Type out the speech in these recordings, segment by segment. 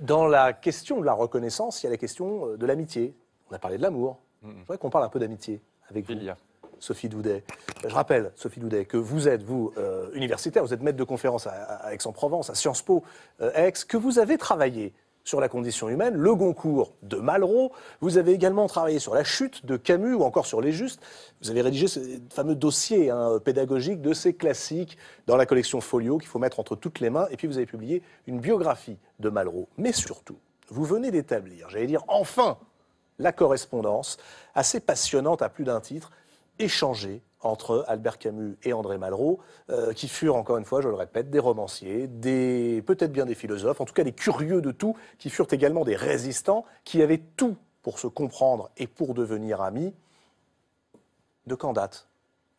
Dans la question de la reconnaissance, il y a la question euh, de l'amitié. On a parlé de l'amour. Je voudrais qu'on parle un peu d'amitié avec vous. Sophie Doudet. Je rappelle, Sophie Doudet, que vous êtes, vous, euh, universitaire, vous êtes maître de conférence à, Aix-en-Provence, à Sciences Po, euh, Aix, que vous avez travaillé sur la condition humaine, le Goncourt de Malraux. Vous avez également travaillé sur la chute de Camus ou encore sur les justes. Vous avez rédigé ce fameux dossier hein, pédagogique de ces classiques dans la collection Folio qu'il faut mettre entre toutes les mains. Et puis vous avez publié une biographie de Malraux. Mais surtout, vous venez d'établir, j'allais dire enfin, la correspondance assez passionnante à plus d'un titre, échangée entre Albert Camus et André Malraux, euh, qui furent, encore une fois, je le répète, des romanciers, des peut-être bien des philosophes, en tout cas des curieux de tout, qui furent également des résistants, qui avaient tout pour se comprendre et pour devenir amis. De quand date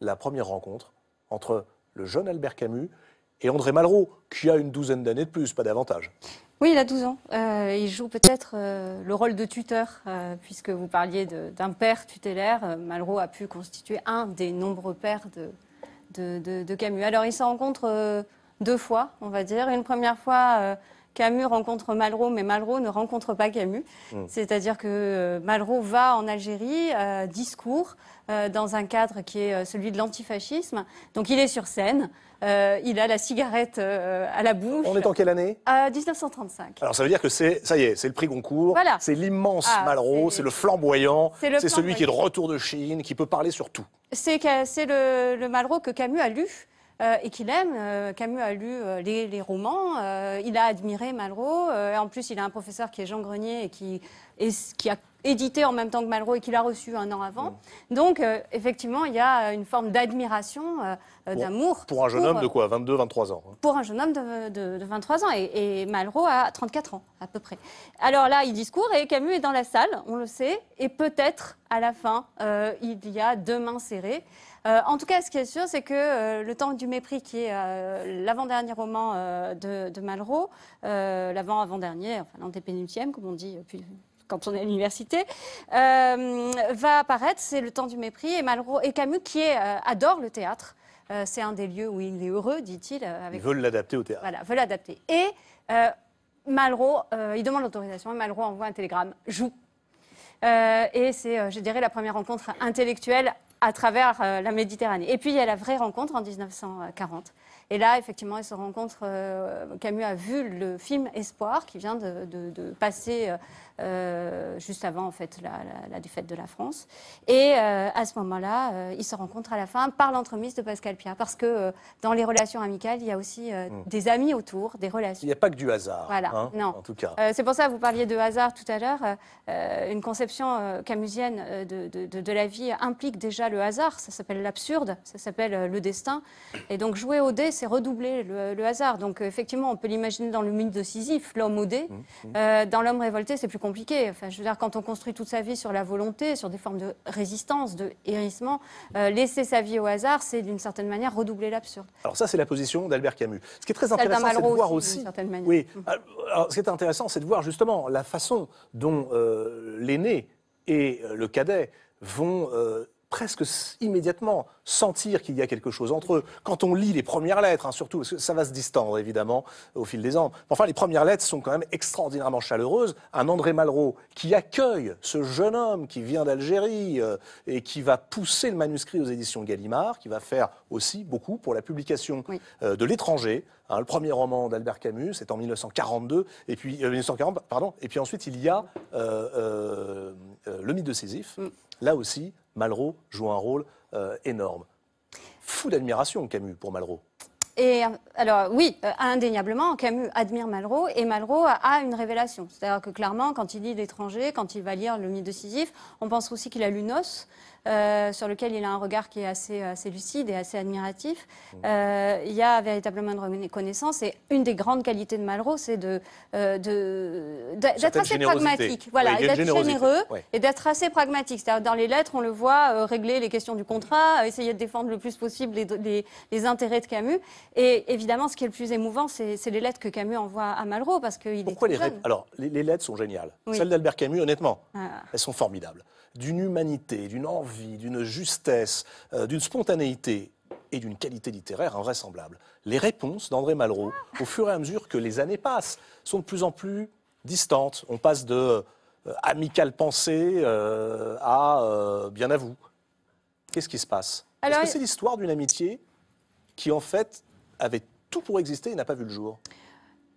la première rencontre entre le jeune Albert Camus et André Malraux, qui a une douzaine d'années de plus, pas davantage oui, il a 12 ans. Euh, il joue peut-être euh, le rôle de tuteur, euh, puisque vous parliez d'un père tutélaire. Malraux a pu constituer un des nombreux pères de, de, de, Camus. Alors, il se rencontre deux fois, on va dire. Une première fois Camus rencontre Malraux, mais Malraux ne rencontre pas Camus. Hmm. C'est-à-dire que euh, Malraux va en Algérie, euh, discours, euh, dans un cadre qui est celui de l'antifascisme. Donc il est sur scène, il a la cigarette à la bouche. On est en quelle année 1935. Alors ça veut dire que c'est, ça y est, c'est le prix Goncourt, c'est l'immense ah, Malraux, c'est le flamboyant, c'est celui qui est de retour de Chine, qui peut parler sur tout. C'est le, le Malraux que Camus a lu. Euh, et qu'il aime. Euh, Camus a lu euh, les, romans, il a admiré Malraux, et en plus il a un professeur qui est Jean Grenier et qui, et, qui a édité en même temps que Malraux et qu'il a reçu un an avant. Donc, euh, effectivement, il y a une forme d'admiration, euh, euh, d'amour. Hein. Pour un jeune homme de quoi 22, 23 ans Pour un jeune homme de, 23 ans. Et, Malraux a 34 ans, à peu près. Alors là, il discourt et Camus est dans la salle, on le sait. Et peut-être, à la fin, il y a deux mains serrées. en tout cas, ce qui est sûr, c'est que Le Temps du Mépris, qui est l'avant-dernier roman de, Malraux, l'avant-avant-dernier, enfin l'antépénultième, comme on dit depuis quand on est à l'université, euh, va apparaître, c'est Le temps du mépris, et, Malraux, et Camus qui est, euh, adore le théâtre. Euh, c'est un des lieux où il est heureux, dit-il. Ils veulent l'adapter au théâtre. Voilà, veulent l'adapter. Et Malraux, il demande l'autorisation, et Malraux envoie un télégramme, joue. et c'est, je dirais, la première rencontre intellectuelle à travers la Méditerranée. Et puis il y a la vraie rencontre en 1940 et là, effectivement, ils se rencontrent. Euh, Camus a vu le film Espoir qui vient de, passer euh, euh, juste avant en fait la, la, défaite de la France. Et à ce moment-là, ils se rencontrent à la fin par l'entremise de Pascal Pierre, parce que dans les relations amicales, il y a aussi hmm. des amis autour, des relations. Il n'y a pas que du hasard. Voilà. Hein, non. En tout cas. C'est pour ça que vous parliez de hasard tout à l'heure. une conception camusienne de, de la vie implique déjà le hasard. Ça s'appelle l'absurde. Ça s'appelle le destin. Et donc jouer au dé c'est redoubler le, hasard. Donc euh, effectivement, on peut l'imaginer dans le mythe de Sisyphe, l'homme au mm, mm. Euh, dans l'homme révolté, c'est plus compliqué. Enfin, je veux dire, quand on construit toute sa vie sur la volonté, sur des formes de résistance, de hérissement, euh, laisser sa vie au hasard, c'est d'une certaine manière redoubler l'absurde. Alors ça, c'est la position d'Albert Camus. Ce qui est très intéressant, c'est de voir aussi. oui. Mm. ce qui est intéressant, c'est de voir justement la façon dont l'aîné et le cadet vont presque immédiatement sentir qu'il y a quelque chose entre eux. Quand on lit les premières lettres, hein, surtout, parce que ça va se distendre évidemment au fil des ans. Enfin, les premières lettres sont quand même extraordinairement chaleureuses. Un André Malraux qui accueille ce jeune homme qui vient d'Algérie euh, et qui va pousser le manuscrit aux éditions Gallimard, qui va faire aussi beaucoup pour la publication euh, de l'étranger. Hein, le premier roman d'Albert Camus, c'est en 1942, et puis 1940, euh, pardon. Et puis ensuite, il y a le mythe de Sisyphe. Mm. Là aussi, Malraux joue un rôle euh, énorme. Fou d'admiration, Camus, pour Malraux. Et euh, alors oui, euh, indéniablement, Camus admire Malraux et Malraux a, une révélation. C'est-à-dire que clairement, quand il lit L'étranger, quand il va lire Le mythe de on pense aussi qu'il a lu Nos, euh, sur lequel il a un regard qui est assez, euh, assez lucide et assez admiratif. Mmh. Euh, il y a véritablement une reconnaissance et une des grandes qualités de Malraux, c'est d'être de, assez pragmatique. Voilà, d'être généreux et d'être assez pragmatique. cest dans les lettres, on le voit régler les questions du contrat, essayer de défendre le plus possible les, intérêts de Camus. Et évidemment, ce qui est le plus émouvant, c'est les lettres que Camus envoie à Malraux parce qu'il Pourquoi est les lettres Alors, les, lettres sont géniales. Celles d'Albert Camus, honnêtement, ah. elles sont formidables. D'une humanité, d'une envie d'une justesse, euh, d'une spontanéité et d'une qualité littéraire invraisemblable. Les réponses d'André Malraux, au fur et à mesure que les années passent, sont de plus en plus distantes. On passe de amicales euh, amicale pensée euh, à bien à vous. Qu'est-ce qui se passe Est-ce que c'est l'histoire d'une amitié qui, en fait, avait tout pour exister et n'a pas vu le jour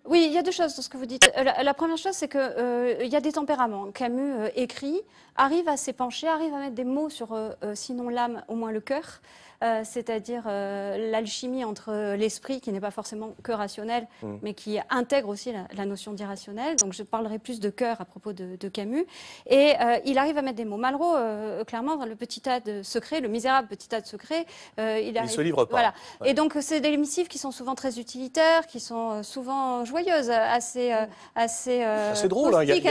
oui, il y a deux choses dans ce que vous dites. Euh, la, première chose, c'est qu'il euh, y a des tempéraments. Camus euh, écrit, arrive à s'épancher, arrive à mettre des mots sur, euh, sinon l'âme, au moins le cœur. Euh, c'est-à-dire euh, l'alchimie entre l'esprit, qui n'est pas forcément que rationnel, mm. mais qui intègre aussi la, notion d'irrationnel. Donc je parlerai plus de cœur à propos de, Camus. Et euh, il arrive à mettre des mots. Malraux, clairement, dans le petit tas de secrets, le misérable petit tas de secrets, il, arrive, se livre pas. Voilà. Et donc c'est des missives qui sont souvent très utilitaires, qui sont souvent joyeuses, assez, mm. assez, assez drôle. Hein. Il, y,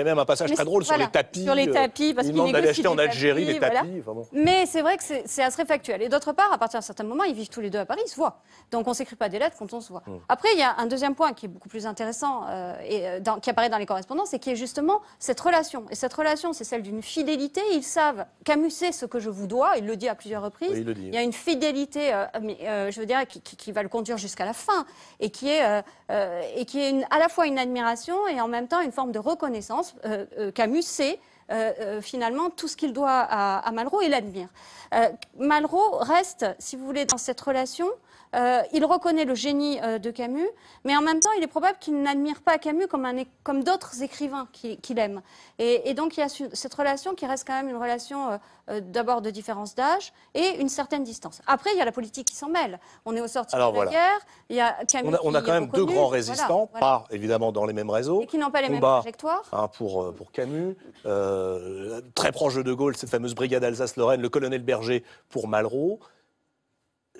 a même un passage très drôle sur les tapis. Sur les tapis, demande d'aller acheter en Algérie des tapis. Mais c'est vrai que c'est assez factuel. Et d'autre part, à partir d'un certain moment, ils vivent tous les deux à Paris, ils se voient. Donc on s'écrit pas des lettres quand on se voit. Mmh. Après, il y a un deuxième point qui est beaucoup plus intéressant euh, et euh, qui apparaît dans les correspondances et qui est justement cette relation. Et cette relation, c'est celle d'une fidélité. Ils savent Camus sait ce que je vous dois. Il le dit à plusieurs reprises. il, y a une fidélité, euh, je veux dire, qui, va le conduire jusqu'à la fin et qui est et qui est une, à la fois une admiration et en même temps une forme de reconnaissance. Camus sait euh, euh, finalement tout ce qu'il doit à, à Malraux et l'admire. Euh, Malraux reste, si vous voulez, dans cette relation euh, il reconnaît le génie euh, de Camus, mais en même temps, il est probable qu'il n'admire pas Camus comme, d'autres écrivains qu'il aime. Et, donc, il y a cette relation qui reste quand même une relation euh, d'abord de différence d'âge et une certaine distance. Après, il y a la politique qui s'en mêle. On est au sortir de la guerre, il y a Camus On a, on a quand même deux grands résistants, pas évidemment dans les mêmes réseaux. qui n'ont pas les mêmes trajectoires. Hein, pour, Camus, très proche de De Gaulle, cette fameuse brigade Alsace-Lorraine, le colonel Berger pour Malraux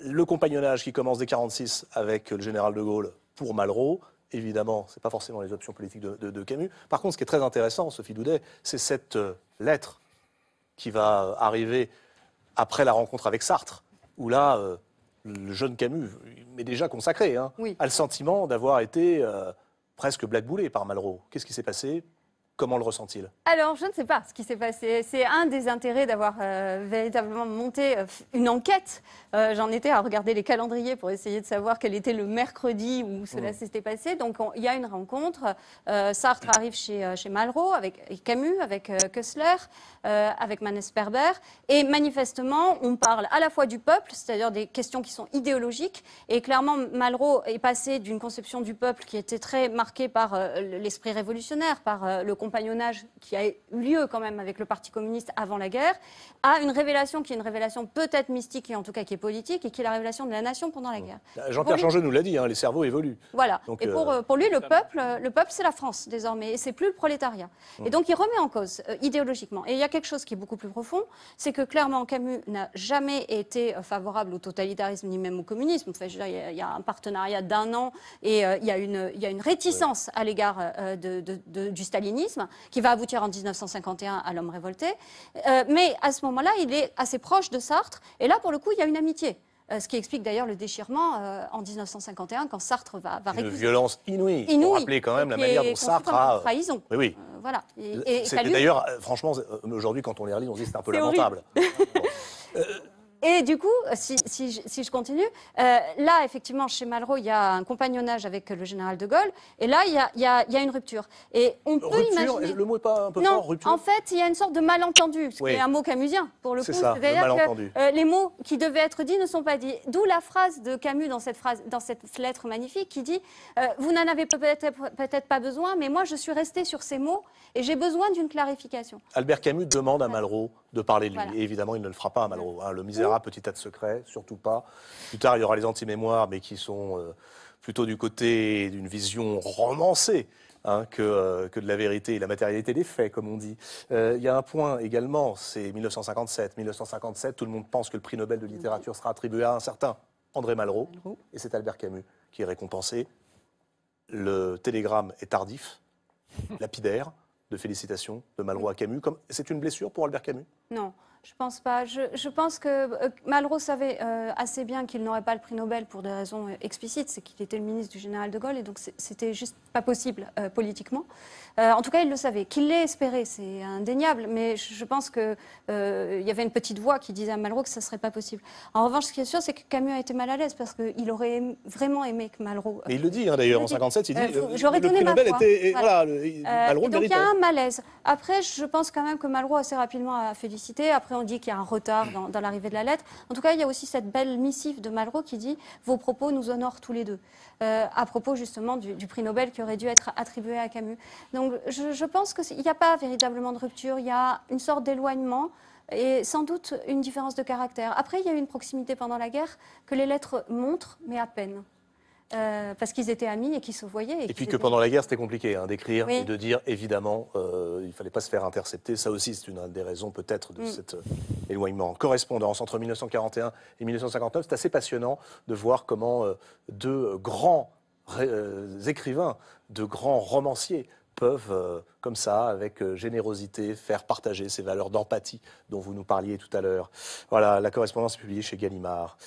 le compagnonnage qui commence dès 46 avec le général de Gaulle pour Malraux, évidemment, ce n'est pas forcément les options politiques de, Camus. Par contre, ce qui est très intéressant, Sophie Doudet, c'est cette euh, lettre qui va euh, arriver après la rencontre avec Sartre, où là, euh, le jeune Camus, mais déjà consacré, hein, a le sentiment d'avoir été presque blackboulé par Malraux. Qu'est-ce qui s'est passé Comment le ressent-il Alors, je ne sais pas ce qui s'est passé. C'est un des intérêts d'avoir euh, véritablement monté euh, une enquête. Euh, j'en étais à regarder les calendriers pour essayer de savoir quel était le mercredi où cela hmm. s'était passé. Donc, il y a une rencontre. Sartre arrive chez, Malraux, avec Camus, avec Kessler, avec Manesperber. Perber. Et manifestement, on parle à la fois du peuple, c'est-à-dire des questions qui sont idéologiques. Et clairement, Malraux est passé d'une conception du peuple qui était très marquée par l'esprit révolutionnaire, par le le compagnonnage qui a eu lieu quand même avec le Parti communiste avant la guerre, à une révélation qui est une révélation peut-être mystique et en tout cas qui est politique et qui est la révélation de la nation pendant la guerre. Euh, Jean-Pierre Changeux nous l'a dit, hein, les cerveaux évoluent. Voilà. et euh, pour, euh, pour, lui, le peuple, le peuple, c'est la France désormais et c'est plus le prolétariat. Mmh. Et donc il remet en cause idéologiquement. Et il y a quelque chose qui est beaucoup plus profond, c'est que clairement Camus n'a jamais été favorable au totalitarisme ni même au communisme. il, y a, un partenariat d'un an et il, y a une, il une réticence à l'égard de, du stalinisme qui va aboutir en 1951 à l'homme révolté. Euh, mais à ce moment-là, il est assez proche de Sartre. Et là, pour le coup, il y a une amitié. Euh, ce qui explique d'ailleurs le déchirement euh, en 1951 quand Sartre va, va Une violence inouïe. Pour rappeler quand même la manière dont Sartre a. Trahison. Oui, oui. voilà. Et, d'ailleurs, franchement, aujourd'hui, quand on les relit, on se dit c'est un peu lamentable. Et du coup, si, je continue, euh, là, effectivement, chez Malraux, il y a un compagnonnage avec le général de Gaulle. Et là, il y a, une rupture. Et on peut imaginer... Le mot est pas un peu fort, Non, En fait, il y a une sorte de malentendu, ce un mot camusien, pour le coup. cest euh, les mots qui devaient être dits ne sont pas dits. D'où la phrase de Camus dans cette, phrase, dans cette lettre magnifique qui dit euh, Vous n'en avez peut-être peut pas besoin, mais moi, je suis resté sur ces mots et j'ai besoin d'une clarification ». Albert Camus demande à Malraux de parler lui. évidemment, il ne le fera pas, mm. Malraux. Le misérable, mm. petit tas de secrets, surtout pas. Plus tard, il y aura les anti-mémoires, mais qui sont euh, plutôt du côté d'une vision romancée. Hein, euh, que, de la vérité et la matérialité des faits, comme on dit. Euh, il y a un point également, c'est 1957. 1957, tout le monde pense que le prix Nobel de littérature sera attribué à un certain André Malraux. et c'est Albert Camus qui est récompensé. Le télégramme est tardif, lapidaire de félicitations de Malraux à Camus. C'est une blessure pour Albert Camus Non. Je pense pas. Je, pense que euh, Malraux savait euh, assez bien qu'il n'aurait pas le prix Nobel pour des raisons euh, explicites, c'est qu'il était le ministre du général de Gaulle et donc c'était juste pas possible politiquement. en tout cas, il le savait. Qu'il l'ait espéré, c'est indéniable, mais je, pense qu'il y avait une petite voix qui disait à Malraux que ça serait pas possible. En revanche, ce qui est sûr, c'est que Camus a été mal à l'aise parce qu'il aurait vraiment aimé que Malraux. et il le dit hein, d'ailleurs en 1957. il dit j'aurais donné ma Nobel le, donc il y a hein. un malaise. Après, je pense quand même que Malraux assez rapidement a félicité. Après, on dit qu'il y a un retard dans, l'arrivée de la lettre. En tout cas, il y a aussi cette belle missive de Malraux qui dit Vos propos nous honorent tous les deux, euh, à propos justement du, prix Nobel qui aurait dû être attribué à Camus. Donc je, je pense qu'il n'y a pas véritablement de rupture, il y a une sorte d'éloignement et sans doute une différence de caractère. Après, il y a eu une proximité pendant la guerre que les lettres montrent, mais à peine. Euh, parce qu'ils étaient amis et qu'ils se voyaient. Et, puis que pendant la guerre, c'était compliqué hein, d'écrire et de dire, évidemment, euh, il ne fallait pas se faire intercepter. Ça aussi, c'est une des raisons peut-être de mm. cet euh, éloignement. Correspondance entre 1941 et 1959, c'est assez passionnant de voir comment deux grands écrivains, de grands romanciers peuvent, comme ça, avec générosité, faire partager ces valeurs d'empathie dont vous nous parliez tout à l'heure. Voilà, la correspondance est publiée chez Gallimard.